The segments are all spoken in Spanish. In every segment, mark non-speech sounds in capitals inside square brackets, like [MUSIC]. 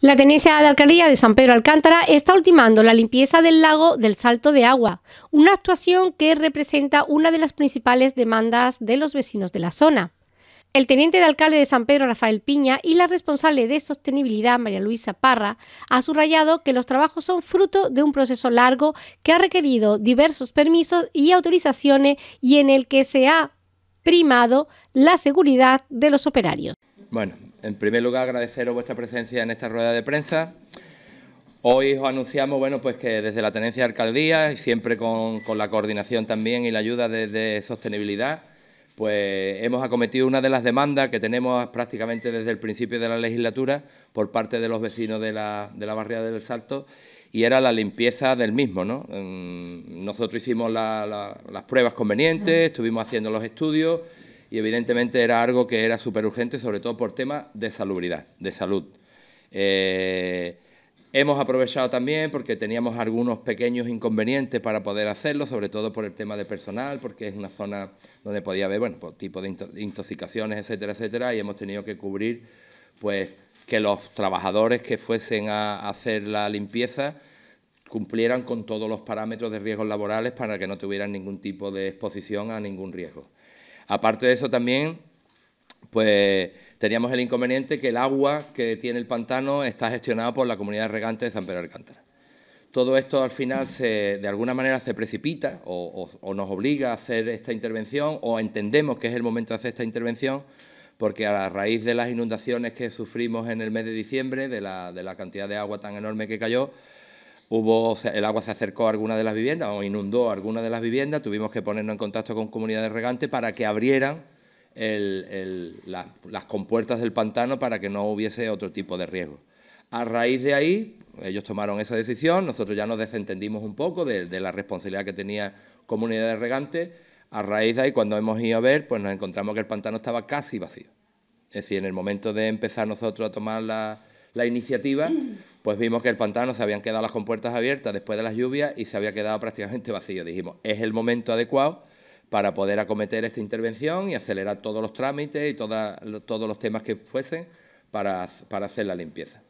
La Tenencia de Alcaldía de San Pedro Alcántara está ultimando la limpieza del lago del Salto de Agua, una actuación que representa una de las principales demandas de los vecinos de la zona. El teniente de alcalde de San Pedro, Rafael Piña, y la responsable de sostenibilidad, María Luisa Parra, ha subrayado que los trabajos son fruto de un proceso largo que ha requerido diversos permisos y autorizaciones y en el que se ha primado la seguridad de los operarios. Bueno, en primer lugar, agradeceros vuestra presencia en esta rueda de prensa. Hoy os anunciamos bueno, pues que desde la Tenencia de Alcaldía y siempre con, la coordinación también y la ayuda desde de Sostenibilidad, pues hemos acometido una de las demandas que tenemos prácticamente desde el principio de la legislatura por parte de los vecinos de la, de barriada del Salto y era la limpieza del mismo. Mm, nosotros hicimos las pruebas convenientes, estuvimos haciendo los estudios y evidentemente era algo que era súper urgente, sobre todo por tema de salubridad, de salud. Eh, hemos aprovechado también porque teníamos algunos pequeños inconvenientes para poder hacerlo, sobre todo por el tema de personal, porque es una zona donde podía haber, bueno, pues, tipo de intoxicaciones, etcétera, etcétera, y hemos tenido que cubrir, pues, que los trabajadores que fuesen a hacer la limpieza cumplieran con todos los parámetros de riesgos laborales para que no tuvieran ningún tipo de exposición a ningún riesgo. Aparte de eso también, pues teníamos el inconveniente que el agua que tiene el pantano está gestionada por la comunidad regante de San Pedro de Alcántara. Todo esto al final de alguna manera se precipita o, nos obliga a hacer esta intervención o entendemos que es el momento de hacer esta intervención porque a raíz de las inundaciones que sufrimos en el mes de diciembre, de la cantidad de agua tan enorme que cayó, el agua se acercó a alguna de las viviendas o inundó alguna de las viviendas, tuvimos que ponernos en contacto con comunidades regantes para que abrieran las, compuertas del pantano para que no hubiese otro tipo de riesgo. A raíz de ahí, ellos tomaron esa decisión, nosotros ya nos desentendimos un poco de, la responsabilidad que tenía comunidades regantes. A raíz de ahí, cuando hemos ido a ver, pues nos encontramos que el pantano estaba casi vacío. Es decir, en el momento de empezar nosotros a tomar la, la iniciativa, [CLEARS THROAT] pues vimos que el pantano se habían quedado las compuertas abiertas después de las lluvias y se había quedado prácticamente vacío. Dijimos, es el momento adecuado para poder acometer esta intervención y acelerar todos los trámites y todos los temas que fuesen para, para hacer la limpieza.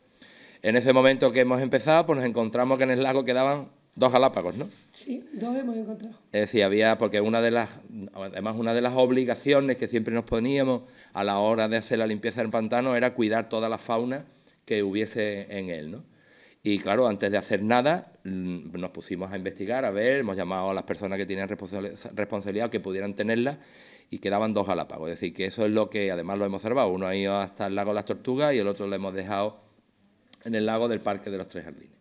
En ese momento que hemos empezado, pues nos encontramos que en el lago quedaban dos galápagos, ¿no? Sí, dos hemos encontrado. Es decir, había, porque una de las, además una de las obligaciones que siempre nos poníamos a la hora de hacer la limpieza del pantano era cuidar toda la fauna que hubiese en él, ¿no? Y claro, antes de hacer nada, mm, nos pusimos a investigar, a ver, hemos llamado a las personas que tienen responsabilidad que pudieran tenerla y quedaban dos apago. Es decir, que eso es lo que además lo hemos observado. Uno ha ido hasta el lago de las Tortugas y el otro lo hemos dejado en el lago del Parque de los Tres Jardines.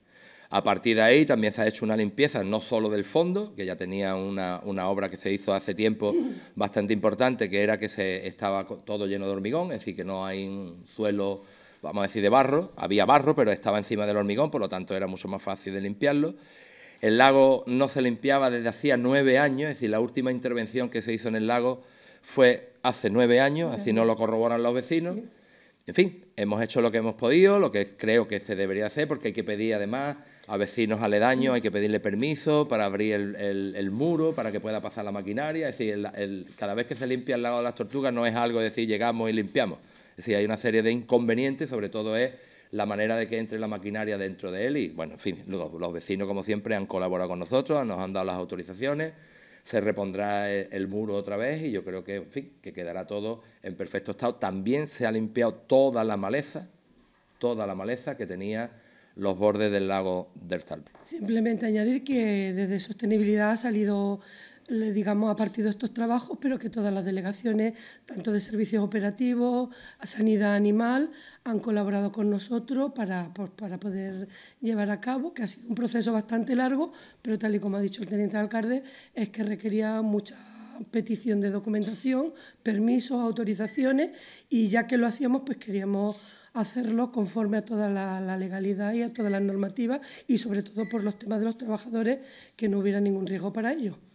A partir de ahí también se ha hecho una limpieza, no solo del fondo, que ya tenía una, una, obra que se hizo hace tiempo bastante importante, que era que se estaba todo lleno de hormigón, es decir, que no hay un suelo vamos a decir, de barro. Había barro, pero estaba encima del hormigón, por lo tanto era mucho más fácil de limpiarlo. El lago no se limpiaba desde hacía nueve años, es decir, la última intervención que se hizo en el lago fue hace nueve años, así no lo corroboran los vecinos. En fin, hemos hecho lo que hemos podido, lo que creo que se debería hacer, porque hay que pedir además a vecinos aledaños, hay que pedirle permiso para abrir el, el, muro, para que pueda pasar la maquinaria. Es decir, cada vez que se limpia el lago de las tortugas no es algo de decir llegamos y limpiamos. Es decir, hay una serie de inconvenientes, sobre todo es la manera de que entre la maquinaria dentro de él y, bueno, en fin, los, vecinos, como siempre, han colaborado con nosotros, nos han dado las autorizaciones, se repondrá e, el, muro otra vez y yo creo que, en fin, que quedará todo en perfecto estado. También se ha limpiado toda la maleza, toda la maleza que tenía los bordes del lago del Salto Simplemente añadir que desde Sostenibilidad ha salido digamos, a partir de estos trabajos, pero que todas las delegaciones, tanto de servicios operativos, a sanidad animal, han colaborado con nosotros para, poder llevar a cabo, que ha sido un proceso bastante largo, pero tal y como ha dicho el teniente alcalde, es que requería mucha petición de documentación, permisos, autorizaciones, y ya que lo hacíamos, pues queríamos hacerlo conforme a toda la, la, legalidad y a todas las normativas y sobre todo por los temas de los trabajadores que no hubiera ningún riesgo para ellos.